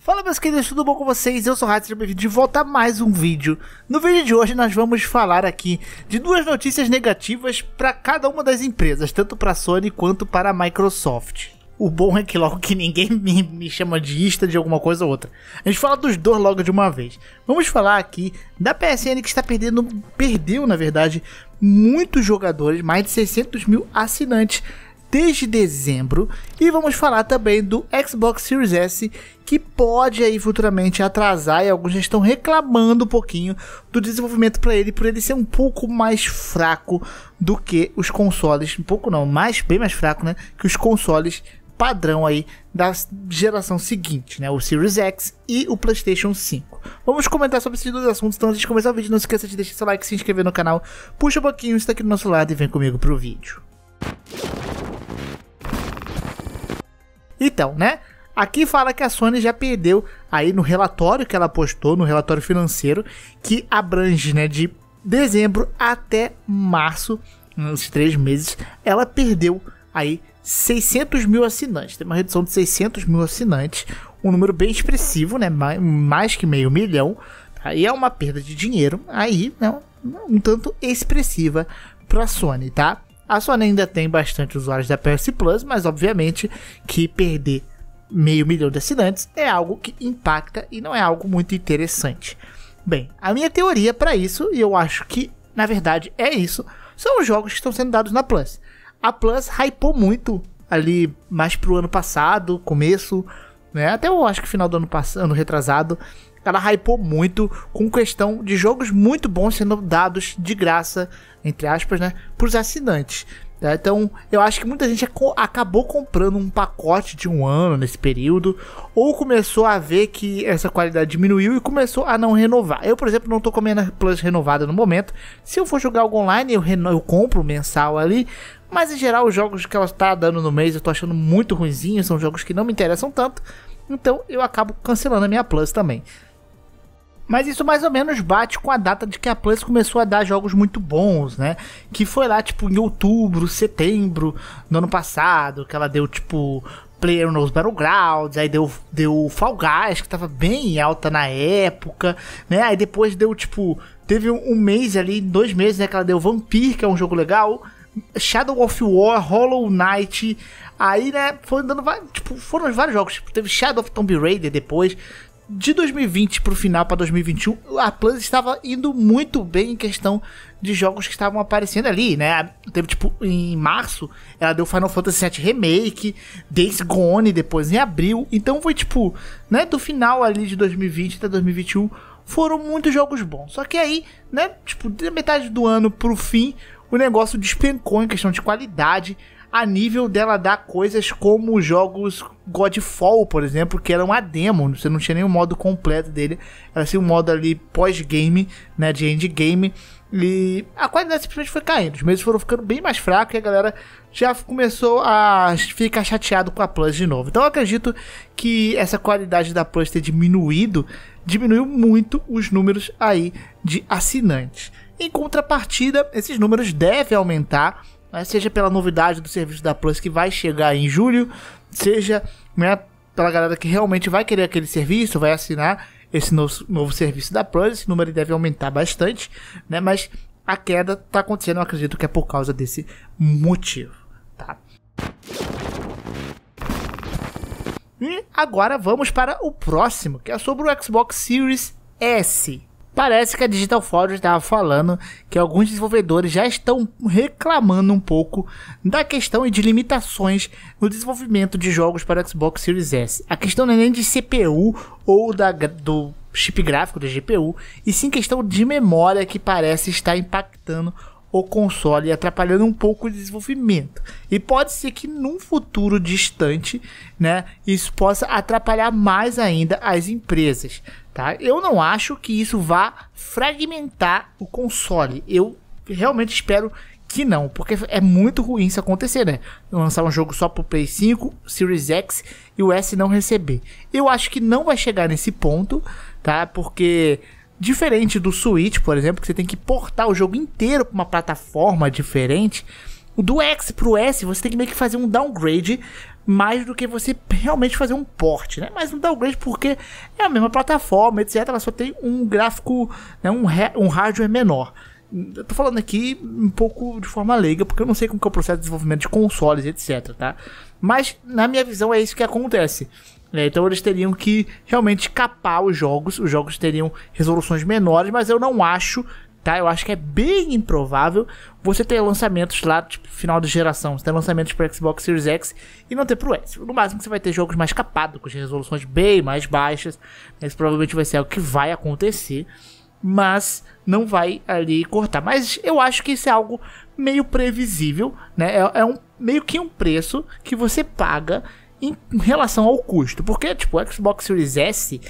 Fala meus queridos, tudo bom com vocês? Eu sou o Hatz, bem-vindo de volta a mais um vídeo. No vídeo de hoje nós vamos falar aqui de duas notícias negativas para cada uma das empresas, tanto para a Sony quanto para a Microsoft. O bom é que logo que ninguém me, me chama de ista de alguma coisa ou outra. A gente fala dos dois logo de uma vez. Vamos falar aqui da PSN que está perdendo, perdeu na verdade, muitos jogadores, mais de 600 mil assinantes desde dezembro e vamos falar também do Xbox Series S que pode aí futuramente atrasar e alguns já estão reclamando um pouquinho do desenvolvimento para ele por ele ser um pouco mais fraco do que os consoles, um pouco não, mais bem mais fraco, né, que os consoles padrão aí da geração seguinte, né? O Series X e o PlayStation 5. Vamos comentar sobre esses dois assuntos, então antes de começar o vídeo, não se esqueça de deixar seu like, se inscrever no canal, puxa um pouquinho, está aqui do nosso lado e vem comigo pro vídeo. Então, né? Aqui fala que a Sony já perdeu aí no relatório que ela postou, no relatório financeiro, que abrange, né, de dezembro até março, nos três meses, ela perdeu aí 600 mil assinantes. Tem uma redução de 600 mil assinantes, um número bem expressivo, né, mais que meio milhão. Aí é uma perda de dinheiro, aí, né, um tanto expressiva para a Sony, tá? A Sony ainda tem bastante usuários da PS Plus, mas obviamente que perder meio milhão de assinantes é algo que impacta e não é algo muito interessante. Bem, a minha teoria para isso, e eu acho que na verdade é isso, são os jogos que estão sendo dados na Plus. A Plus hypou muito ali mais pro ano passado, começo, né? Até eu acho que final do ano passado, ano retrasado, ela hypou muito com questão de jogos muito bons sendo dados de graça, entre aspas, né, os assinantes. É, então, eu acho que muita gente é acabou comprando um pacote de um ano nesse período, ou começou a ver que essa qualidade diminuiu e começou a não renovar. Eu, por exemplo, não estou comendo a Plus renovada no momento. Se eu for jogar algo online, eu, eu compro mensal ali, mas em geral os jogos que ela está dando no mês eu estou achando muito ruinzinho, são jogos que não me interessam tanto, então eu acabo cancelando a minha Plus também. Mas isso mais ou menos bate com a data de que a Plus começou a dar jogos muito bons, né? Que foi lá, tipo, em outubro, setembro do ano passado, que ela deu, tipo, Player Knows Battlegrounds, aí deu, deu Fall Guys, que tava bem alta na época, né? Aí depois deu, tipo, teve um mês ali, dois meses, né? Que ela deu Vampir, que é um jogo legal, Shadow of War, Hollow Knight, aí, né, foi dando, tipo, foram vários jogos, tipo, teve Shadow of Tomb Raider depois, de 2020 para o final, para 2021, a Plus estava indo muito bem em questão de jogos que estavam aparecendo ali, né? Teve, tipo, em março, ela deu Final Fantasy VII Remake, Days Gone, depois em abril. Então foi, tipo, né, do final ali de 2020 até 2021, foram muitos jogos bons. Só que aí, né, tipo, da metade do ano pro fim, o negócio despencou em questão de qualidade, a nível dela dar coisas como jogos Godfall, por exemplo, que era uma demo, você não tinha nenhum modo completo dele, era assim um modo ali pós-game, né, de endgame, e a qualidade simplesmente foi caindo, os meses foram ficando bem mais fracos e a galera já começou a ficar chateado com a Plus de novo. Então eu acredito que essa qualidade da Plus ter diminuído, diminuiu muito os números aí de assinantes. Em contrapartida, esses números devem aumentar né, seja pela novidade do serviço da Plus que vai chegar em julho, seja né, pela galera que realmente vai querer aquele serviço, vai assinar esse novo, novo serviço da Plus, esse número deve aumentar bastante, né, mas a queda está acontecendo, eu acredito que é por causa desse motivo. Tá? E agora vamos para o próximo, que é sobre o Xbox Series S. Parece que a Digital Foundry estava falando que alguns desenvolvedores já estão reclamando um pouco da questão e de limitações no desenvolvimento de jogos para Xbox Series S. A questão não é nem de CPU ou da, do chip gráfico do GPU, e sim questão de memória que parece estar impactando o console, atrapalhando um pouco o desenvolvimento. E pode ser que num futuro distante, né, isso possa atrapalhar mais ainda as empresas, tá? Eu não acho que isso vá fragmentar o console. Eu realmente espero que não, porque é muito ruim isso acontecer, né? Lançar um jogo só pro Play 5, Series X e o S não receber. Eu acho que não vai chegar nesse ponto, tá? Porque Diferente do Switch, por exemplo, que você tem que portar o jogo inteiro para uma plataforma diferente, do X pro S você tem que meio que fazer um downgrade mais do que você realmente fazer um port, né? Mas um downgrade porque é a mesma plataforma, etc. Ela só tem um gráfico, né? um, um hardware menor. Eu tô falando aqui um pouco de forma leiga, porque eu não sei como que é o processo de desenvolvimento de consoles, etc, tá? Mas, na minha visão, é isso que acontece. Né? então eles teriam que realmente capar os jogos, os jogos teriam resoluções menores, mas eu não acho, tá? Eu acho que é bem improvável você ter lançamentos lá, tipo, final de geração, você ter lançamentos para Xbox Series X e não ter pro S. No máximo você vai ter jogos mais capados, com resoluções bem mais baixas, Esse né? isso provavelmente vai ser o que vai acontecer, mas não vai ali cortar. Mas eu acho que isso é algo meio previsível, né? É, é um, meio que um preço que você paga em relação ao custo. Porque, tipo, o Xbox Series S,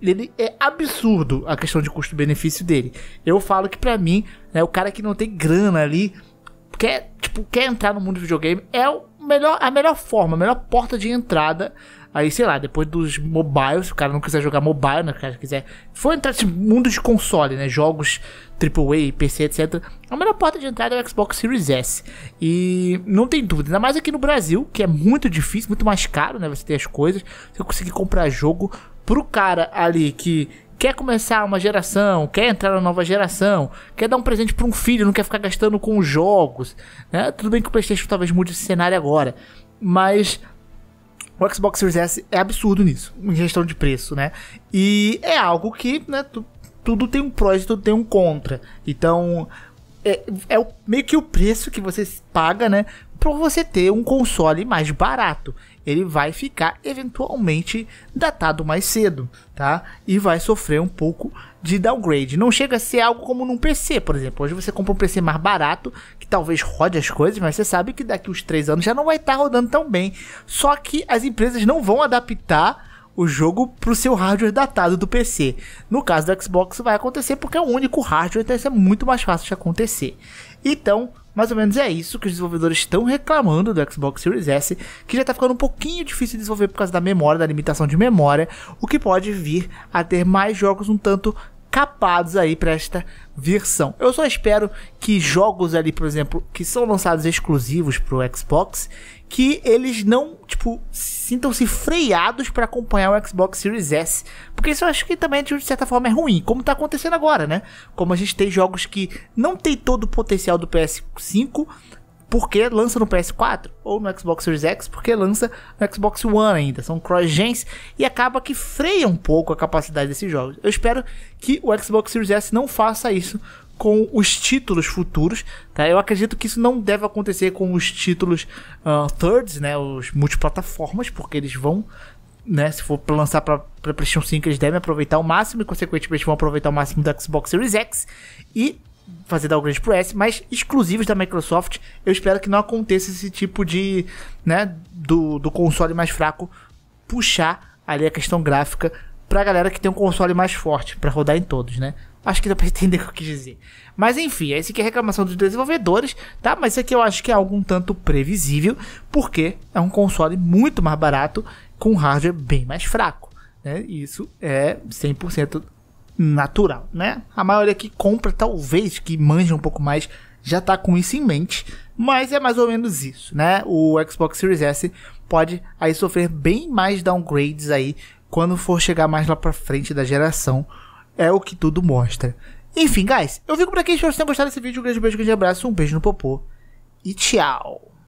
ele é absurdo a questão de custo-benefício dele. Eu falo que para mim, né, o cara que não tem grana ali, quer, tipo, quer entrar no mundo do videogame, é o melhor, a melhor forma, a melhor porta de entrada. Aí, sei lá, depois dos mobiles, se o cara não quiser jogar mobile, né? O cara quiser. foi entrar nesse mundo de console, né? Jogos AAA, PC, etc. A melhor porta de entrada é o Xbox Series S. E não tem dúvida, ainda mais aqui no Brasil, que é muito difícil, muito mais caro, né? Você ter as coisas, você conseguir comprar jogo. Pro cara ali que quer começar uma geração, quer entrar na nova geração, quer dar um presente para um filho, não quer ficar gastando com jogos, né? Tudo bem que o PlayStation talvez mude esse cenário agora, mas o Xbox Series S é absurdo nisso, em gestão de preço, né? E é algo que, né, tu, tudo tem um prós e tudo tem um contra. Então, é, é o, meio que o preço que você paga, né? Para você ter um console mais barato. Ele vai ficar eventualmente datado mais cedo, tá? E vai sofrer um pouco de downgrade. Não chega a ser algo como num PC, por exemplo. Hoje você compra um PC mais barato, que talvez rode as coisas, mas você sabe que daqui uns 3 anos já não vai estar tá rodando tão bem. Só que as empresas não vão adaptar o jogo pro seu hardware datado do PC. No caso do Xbox vai acontecer porque é o único hardware, então isso é muito mais fácil de acontecer. Então, mais ou menos é isso que os desenvolvedores estão reclamando do Xbox Series S, que já está ficando um pouquinho difícil de desenvolver por causa da memória, da limitação de memória, o que pode vir a ter mais jogos um tanto capados aí para esta versão. Eu só espero que jogos ali, por exemplo, que são lançados exclusivos para o Xbox, que eles não, tipo, sintam-se freados para acompanhar o Xbox Series S, porque isso eu acho que também de certa forma é ruim, como tá acontecendo agora, né? Como a gente tem jogos que não tem todo o potencial do PS5, porque lança no PS4 ou no Xbox Series X, porque lança no Xbox One ainda. São cross-gens e acaba que freia um pouco a capacidade desses jogos. Eu espero que o Xbox Series S não faça isso com os títulos futuros, tá? Eu acredito que isso não deve acontecer com os títulos uh, thirds, né? Os multiplataformas, porque eles vão né, se for lançar para PlayStation 5, eles devem aproveitar o máximo e, consequentemente, vão aproveitar o máximo do Xbox Series X. E fazer downgrade pro S, mas exclusivos da Microsoft, eu espero que não aconteça esse tipo de, né, do, do console mais fraco puxar ali a questão gráfica pra galera que tem um console mais forte, para rodar em todos, né? Acho que dá pra entender o que eu quis dizer. Mas enfim, esse aqui é a reclamação dos desenvolvedores, tá? Mas isso aqui eu acho que é algo um tanto previsível, porque é um console muito mais barato, com hardware bem mais fraco, né? Isso é 100% natural, né? A maioria que compra, talvez, que manja um pouco mais, já tá com isso em mente, mas é mais ou menos isso, né? O Xbox Series S pode aí sofrer bem mais downgrades aí quando for chegar mais lá para frente da geração, é o que tudo mostra. Enfim, guys, eu fico por aqui, espero que vocês tenham gostado desse vídeo, um grande beijo, um grande abraço, um beijo no popô e tchau!